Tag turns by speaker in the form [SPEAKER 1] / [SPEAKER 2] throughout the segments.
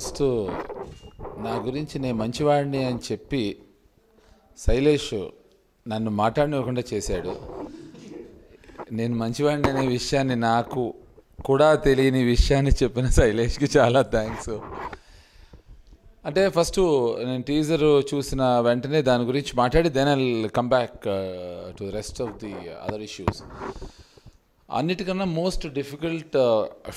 [SPEAKER 1] first నా గురించి నేను మంచివాడిని అని చెప్పి శైలేష్ నన్ను మాట్లాడినివ్వకుండా చేశాడు నేను మంచివాడిని అనే విషయాన్ని నాకు కూడా తెలియని విషయాన్ని చెప్పిన శైలేష్కి చాలా థ్యాంక్స్ అంటే ఫస్ట్ నేను టీజర్ చూసిన వెంటనే దాని గురించి మాట్లాడి then I come back to rest of the other issues అన్నిటికన్నా most difficult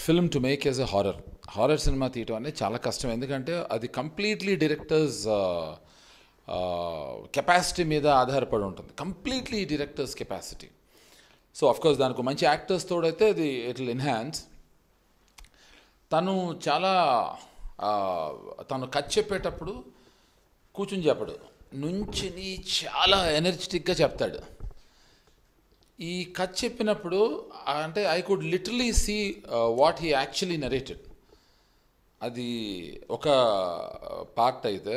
[SPEAKER 1] film to make as a horror horror cinema తీయటం అనేది చాలా కష్టం ఎందుకంటే అది కంప్లీట్లీ డైరెక్టర్స్ కెపాసిటీ మీద ఆధారపడి ఉంటుంది completely directors capacity so of course దానికి మంచి యాక్టర్స్ తోడైతే అది ఇట్ విల్ ఎన్హాన్స్ తను చాలా తను కట్ చెప్పేటప్పుడు కూర్చుని చెప్పడు నుంచి చాలా ఎనర్జెటిక్గా చెప్తాడు ఈ కట్ చెప్పినప్పుడు అంటే I could literally see what he actually narrated అది ఒక పార్ట్ అయితే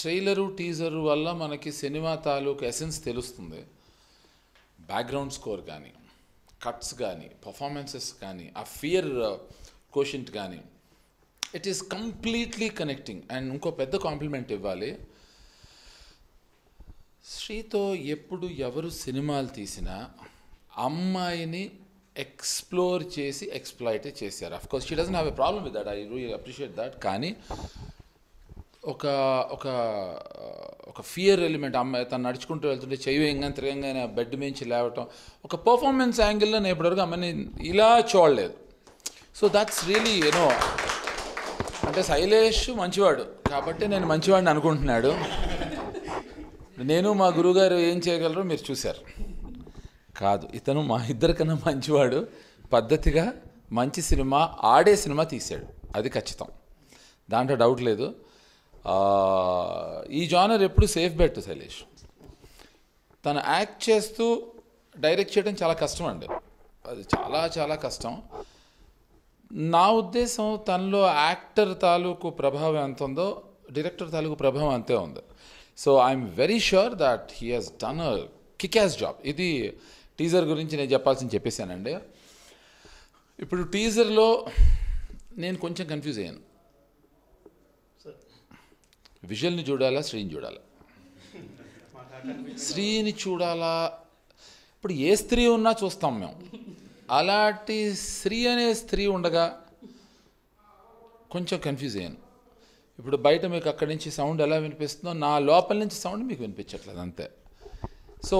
[SPEAKER 1] ట్రైలరు టీజరు వల్ల మనకి సినిమా తాలూకు ఎసెన్స్ తెలుస్తుంది బ్యాక్గ్రౌండ్ స్కోర్ కానీ కట్స్ కానీ పర్ఫార్మెన్సెస్ కానీ ఆ ఫియర్ క్వశ్చన్ కానీ it is completely connecting and ఇంకో పెద్ద కాంప్లిమెంట్ ఇవ్వాలి శ్రీతో ఎప్పుడు ఎవరు సినిమాలు తీసినా అమ్మాయిని ఎక్స్ప్లోర్ చేసి ఎక్స్ప్లైట్ చేశారు of course she doesn't have a problem with that I do appreciate that కానీ ఒక ఒక ఒక ఫియర్ ఎలిమెంట్ అమ్మాయి తను నడుచుకుంటూ వెళ్తుంటే చెయ్యంగా తిరగంగా బెడ్ మించి లేవటం ఒక పర్ఫార్మెన్స్ యాంగిల్లో నేను ఇప్పటివరకు అమ్మని ఇలా చూడలేదు సో దాట్స్ రియలీ యూనో అంటే శైలేష్ మంచివాడు కాబట్టి నేను మంచివాడిని అనుకుంటున్నాడు నేను మా గురువుగారు ఏం చేయగలరో మీరు చూశారు కాదు ఇతను మా ఇద్దరికన్నా మంచివాడు పద్ధతిగా మంచి సినిమా ఆడే సినిమా తీశాడు అది ఖచ్చితం దాంట్లో డౌట్ లేదు ఈ జానర్ ఎప్పుడు సేఫ్ బెట్ శైలేష్ తను యాక్ట్ చేస్తూ డైరెక్ట్ చేయడం చాలా కష్టం అండి అది చాలా చాలా కష్టం నా ఉద్దేశం తనలో యాక్టర్ తాలూకు ప్రభావం ఎంత ఉందో డైరెక్టర్ తాలూకు ప్రభావం అంతే ఉంది so I'm very sure that he has done a kickass job ఇది టీజర్ గురించి నేను చెప్పాల్సింది చెప్పేశానండి ఇప్పుడు టీజర్లో నేను కొంచెం కన్ఫ్యూజ్ అయ్యాను విజువల్ని చూడాలా శ్రీని చూడాలా శ్రీని చూడాలా ఇప్పుడు ఏ స్త్రీ ఉన్నా చూస్తాం మేము అలాంటి స్త్రీ అనే స్త్రీ ఉండగా కొంచెం కన్ఫ్యూజ్ అయ్యాను ఇప్పుడు బయట మీకు అక్కడి నుంచి సౌండ్ ఎలా వినిపిస్తుందో నా లోపల నుంచి సౌండ్ మీకు వినిపించట్లేదు అంతే సో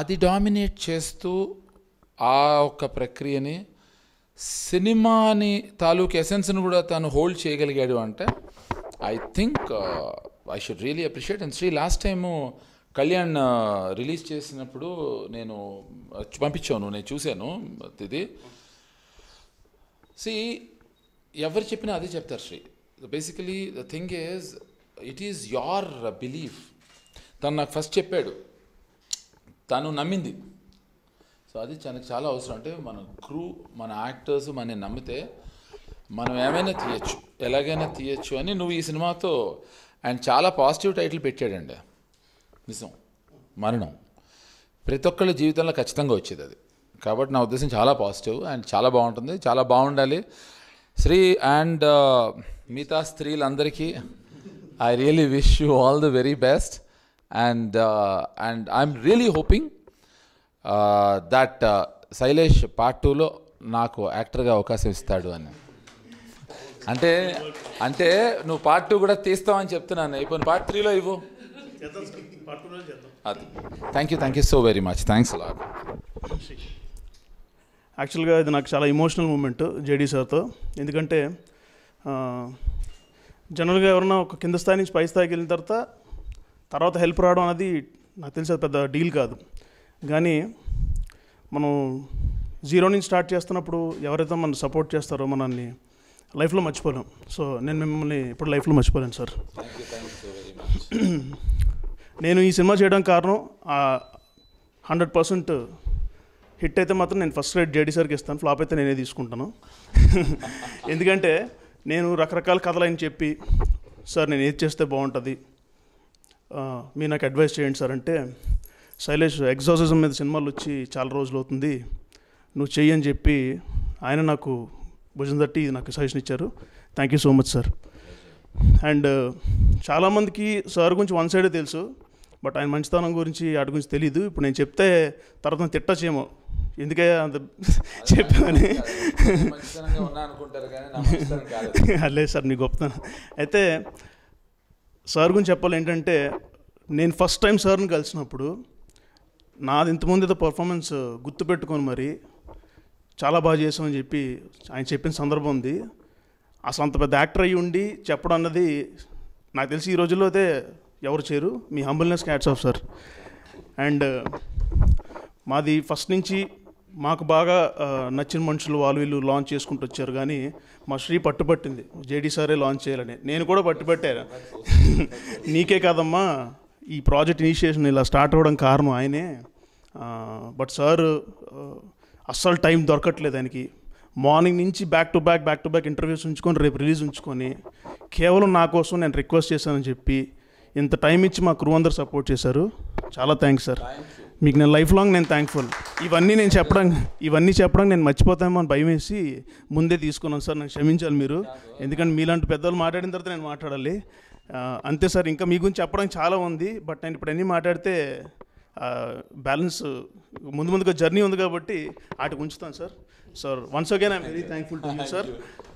[SPEAKER 1] అది డామినేట్ చేస్తూ ఆ ఒక ప్రక్రియని సినిమాని తాలూకు ఎసెన్స్ను కూడా తను హోల్డ్ చేయగలిగాడు అంటే I think I should really appreciate and Sri last time Kalyan release చేసినప్పుడు నేను పంపించాను నేను చూశాను ఇది సి ఎవరు చెప్పినా అదే చెప్తారు Sri basically the thing is it is your belief తను నాకు ఫస్ట్ చెప్పాడు తను నమ్మింది సో అది తనకు చాలా అవసరం అంటే మన క్రూ మన యాక్టర్స్ మన నమ్మితే మనం ఏమైనా తీయచ్చు ఎలాగైనా తీయచ్చు అని నువ్వు ఈ సినిమాతో ఆయన చాలా పాజిటివ్ టైటిల్ పెట్టాడండి నిజం మరణం ప్రతి ఒక్కళ్ళ జీవితంలో ఖచ్చితంగా వచ్చేది అది కాబట్టి నా ఉద్దేశం చాలా పాజిటివ్ అండ్ చాలా బాగుంటుంది చాలా బాగుండాలి శ్రీ అండ్ మిగతా స్త్రీలందరికీ I really wish you all the very best and and I'm really hoping that Shailesh part టూలో నాకు యాక్టర్గా అవకాశం ఇస్తాడు అని అంటే అంటే నువ్వు పార్ట్ టూ కూడా తీస్తావని చెప్తున్నాను ఇప్పుడు పార్ట్ త్రీలో ఇవ్వు అది thank you thank you so very much thanks అలా
[SPEAKER 2] యాక్చువల్గా ఇది నాకు చాలా ఇమోషనల్ మూమెంట్ జేడీ సార్తో ఎందుకంటే జనరల్గా uh, ఎవరన్నా ఒక కింద స్థాయి నుంచి పై స్థాయికి వెళ్ళిన తర్వాత తర్వాత హెల్ప్ రావడం అనేది నాకు తెలిసి పెద్ద డీల్ కాదు కానీ మనం జీరో నుంచి స్టార్ట్ చేస్తున్నప్పుడు ఎవరైతే మనం సపోర్ట్ చేస్తారో మనల్ని లైఫ్లో మర్చిపోలేం సో నేను మిమ్మల్ని ఇప్పుడు లైఫ్లో మర్చిపోలేను సార్ నేను ఈ సినిమా చేయడం కారణం హండ్రెడ్ పర్సెంట్ హిట్ అయితే మాత్రం నేను ఫస్ట్ రేట్ జేడీ సార్కి ఇస్తాను ఫ్లాప్ అయితే నేనే తీసుకుంటాను ఎందుకంటే నేను రకరకాల కథలు ఆయన చెప్పి సార్ నేను ఏది చేస్తే బాగుంటుంది మీరు నాకు అడ్వైస్ చేయండి సార్ అంటే శైలేష్ ఎగ్జాసిజం మీద సినిమాలు వచ్చి చాలా రోజులు అవుతుంది నువ్వు చెయ్యి అని చెప్పి ఆయన నాకు భుజం తట్టి నాకు సజెషన్ ఇచ్చారు thank you so much sir and చాలామందికి సార్ గురించి వన్ సైడే తెలుసు బట్ ఆయన మంచితనం గురించి వాటి గురించి తెలియదు ఇప్పుడు నేను చెప్తే తర్వాత చేయము ఎందుకే అంత చెప్పామని లేదు సార్ నీ గొప్పతనం అయితే సార్ గురించి చెప్పాలి ఏంటంటే నేను ఫస్ట్ టైం సార్ని కలిసినప్పుడు నాది ఇంతకుముందు ఏదో పర్ఫార్మెన్స్ గుర్తుపెట్టుకొని మరి చాలా బాగా చేసామని చెప్పి ఆయన చెప్పిన సందర్భం ఉంది అసలు అంత పెద్ద యాక్టర్ అయ్యి ఉండి చెప్పడం అన్నది నాకు తెలిసి ఈ రోజుల్లో అయితే ఎవరు చేరు మీ humbleness hats off sir and మాది ఫస్ట్ నుంచి మాకు బాగా నచ్చిన మనుషులు వాళ్ళు వీళ్ళు లాంచ్ చేసుకుంటూ వచ్చారు కానీ మా శ్రీ పట్టుబట్టింది జేడీ సారే లాంచ్ చేయాలని నేను కూడా పట్టుబట్టాను నీకే కాదమ్మా ఈ ప్రాజెక్ట్ ఇనిషియేషన్ ఇలా స్టార్ట్ అవ్వడం కారణం ఆయనే బట్ సార్ అస్సలు టైం దొరకట్లేదు ఆయనకి మార్నింగ్ నుంచి back to back back to back interviews ఉంచుకొని రేపు రిలీజ్ ఉంచుకొని కేవలం నా కోసం నేను రిక్వెస్ట్ చేశానని చెప్పి ఇంత టైం ఇచ్చి మా క్రూ అందరు సపోర్ట్ చేశారు చాలా థ్యాంక్స్ సార్ మీకు నేను లైఫ్ లాంగ్ నేను థ్యాంక్ఫుల్ ఇవన్నీ నేను చెప్పడం ఇవన్నీ చెప్పడం నేను మర్చిపోతామో అని భయం వేసి ముందే తీసుకున్నాను సార్ నన్ను క్షమించాలి మీరు ఎందుకంటే మీలాంటి పెద్దవాళ్ళు మాట్లాడిన తర్వాత నేను మాట్లాడాలి అంతే సార్ ఇంకా మీ గురించి చెప్పడానికి చాలా ఉంది బట్ నేను ఇప్పుడు అన్నీ మాట్లాడితే బ్యాలెన్స్ ముందు ముందుగా జర్నీ ఉంది కాబట్టి వాటికి ఉంచుతాను sir sir once again I'm very thankful to you sir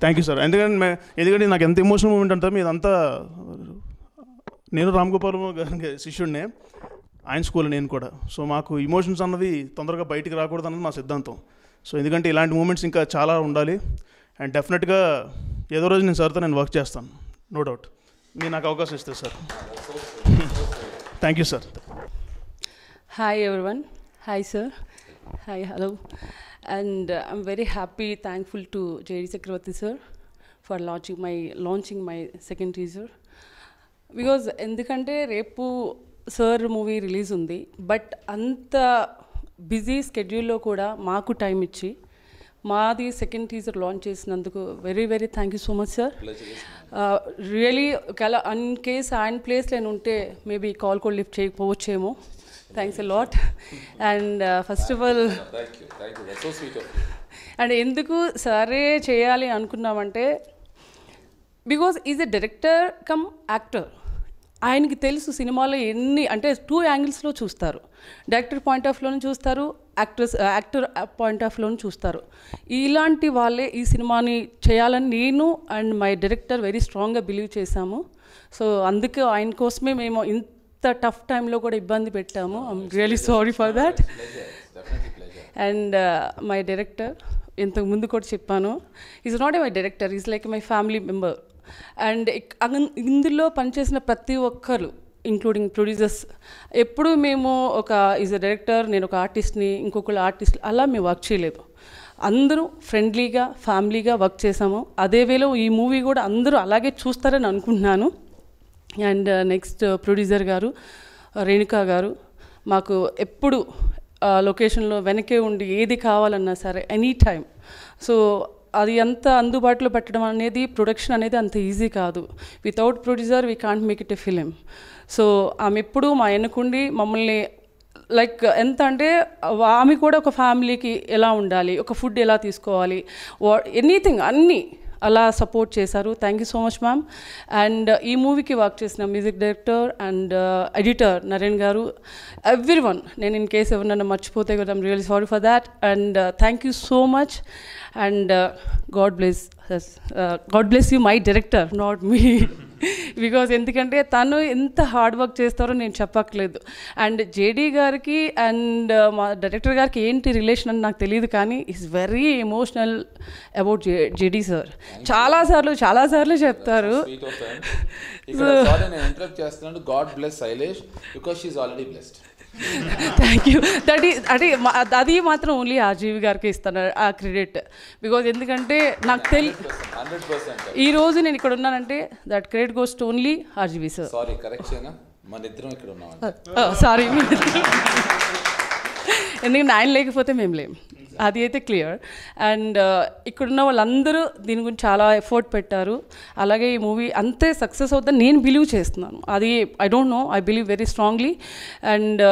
[SPEAKER 2] thank you sir ఎందుకంటే ఎందుకంటే నాకు ఎంత ఎమోషనల్ మూమెంట్ అంటే మీదంతా నేను రామ్ గోపాల్ గారి శిష్యుడినే ఆయన స్కూల్ నేను కూడా సో మాకు ఇమోషన్స్ అన్నది తొందరగా బయటికి రాకూడదు అన్నది మా సిద్ధాంతం సో ఎందుకంటే ఇలాంటి మూమెంట్స్ ఇంకా చాలా ఉండాలి అండ్ డెఫినెట్గా ఏదో రోజు నేను సార్తో నేను వర్క్ చేస్తాను నో డౌట్ మీరు నాకు అవకాశం ఇస్తే sir thank you sir
[SPEAKER 3] hi everyone hi sir hi hello and I'm very happy thankful to JD Chakravarthy sir for launching my launching my second teaser because ఎందుకంటే రేపు సర్ మూవీ రిలీజ్ ఉంది but అంత busy స్కెడ్యూల్లో కూడా మాకు టైం ఇచ్చి మాది second teaser launch చేసినందుకు very very thank you so much sir really uh, ఒకవేళ అన్ కేస్ అండ్ ప్లేస్ నేను ఉంటే మేబీ కాల్ కూడా lift చేయకపోవచ్చేమో thanks a lot and first of all and ఎందుకు సరే చేయాలి అనుకున్నామంటే because is a director cum actor ఆయనకి తెలుసు సినిమాలో ఎన్ని అంటే టూ యాంగిల్స్లో చూస్తారు డైరెక్టర్ పాయింట్ ఆఫ్ లోను చూస్తారు యాక్ట్రెస్ యాక్టర్ పాయింట్ ఆఫ్ లోను చూస్తారు ఇలాంటి వాళ్ళే ఈ సినిమాని చేయాలని నేను అండ్ మై డైరెక్టర్ వెరీ స్ట్రాంగ్గా బిలీవ్ చేశాము సో అందుకే ఆయన కోసమే మేము ఇంత టఫ్ టైంలో కూడా ఇబ్బంది పెట్టాము I'm really sorry for that and my director ఇంతకు ముందు కూడా చెప్పాను is not a my director is like my family member and ఇందులో పనిచేసిన ప్రతి ఒక్కరు ఇంక్లూడింగ్ ప్రొడ్యూసర్స్ ఎప్పుడు మేము ఒక ఈజ్ అ డైరెక్టర్ నేను ఒక ఆర్టిస్ట్ని ఇంకొకళ్ళు ఆర్టిస్ట్ అలా మేము వర్క్ చేయలేదు అందరూ ఫ్రెండ్లీగా ఫ్యామిలీగా వర్క్ చేసాము అదే వేలో ఈ మూవీ కూడా అందరూ అలాగే చూస్తారని అనుకుంటున్నాను and next uh, producer uh, గారు uh, రేణుకా గారు మాకు ఎప్పుడు లొకేషన్లో వెనకే ఉండి ఏది కావాలన్నా సరే ఎనీ టైం సో అది ఎంత అందుబాటులో పెట్టడం అనేది ప్రొడక్షన్ అనేది అంత ఈజీ కాదు without producer we can't make it a film so ఆమె ఎప్పుడు మా ఎన్నుకుండి మమ్మల్ని లైక్ ఎంత అంటే ఆమె కూడా ఒక ఫ్యామిలీకి ఎలా ఉండాలి ఒక ఫుడ్ ఎలా తీసుకోవాలి వా ఎనీథింగ్ అన్నీ అలా సపోర్ట్ చేశారు thank you so much ma'am and ఈ మూవీకి వర్క్ చేసిన music director and editor Naren గారు ఎవ్రీ వన్ నేను ఇన్ కేసు ఎవరినన్నా మర్చిపోతే కదా real sorry for that and thank you so much and God bless God bless you my director not me because ఎందుకంటే తను ఎంత హార్డ్ వర్క్ చేస్తారో నేను చెప్పక్కలేదు అండ్ జేడీ గారికి అండ్ uh, మా డైరెక్టర్ గారికి ఏంటి రిలేషన్ అని నాకు తెలియదు కానీ is very emotional about J JD sir చాలాసార్లు చాలాసార్లు చెప్తారు థ్యాంక్ యూ దట్ ఈ అది అది మాత్రం ఓన్లీ ఆజీవి గారికి ఇస్తాను ఆ క్రెడిట్ బికాజ్ ఎందుకంటే నాకు తెలి ఈ రోజు నేను ఇక్కడ ఉన్నానంటే that credit goes to only RGV sir
[SPEAKER 1] sorry correct మన ఇద్దరం ఇక్కడ ఉన్నాం uh, uh, సారీ
[SPEAKER 3] ఎందుకంటే ఆయన లేకపోతే మేము లేం అది అయితే క్లియర్ అండ్ uh, ఇక్కడున్న వాళ్ళందరూ దీని గురించి చాలా ఎఫర్ట్ పెట్టారు అలాగే ఈ మూవీ అంతే సక్సెస్ అవుతుందని నేను బిలీవ్ చేస్తున్నాను అది I don't know I believe very strongly and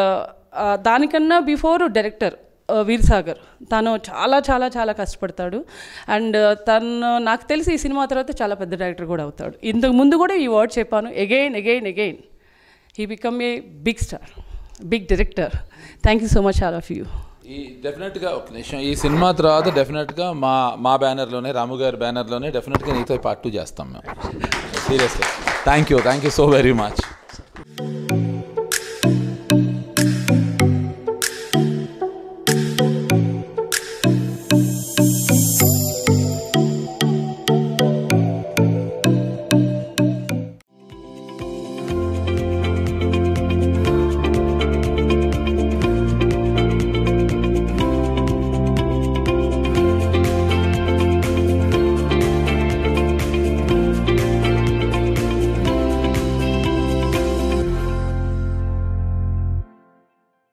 [SPEAKER 3] దానికన్నా బిఫోర్ డైరెక్టర్ వీర్ సాగర్ తను చాలా చాలా చాలా కష్టపడతాడు అండ్ తను నాకు తెలిసి ఈ సినిమా తర్వాత చాలా పెద్ద డైరెక్టర్ కూడా అవుతాడు ఇంతకు ముందు కూడా ఈ వర్డ్ చెప్పాను again again again he become a big star big director thank you so much all of you
[SPEAKER 1] ఈ డెఫినెట్గా ఒక నిమిషం ఈ సినిమా తర్వాత డెఫినెట్గా మా మా బ్యానర్లోనే రాము గారి బ్యానర్లోనే డెఫినెట్గా నీతో పార్ట్ టూ చేస్తాం మేము సీరియస్గా thank you thank you so very much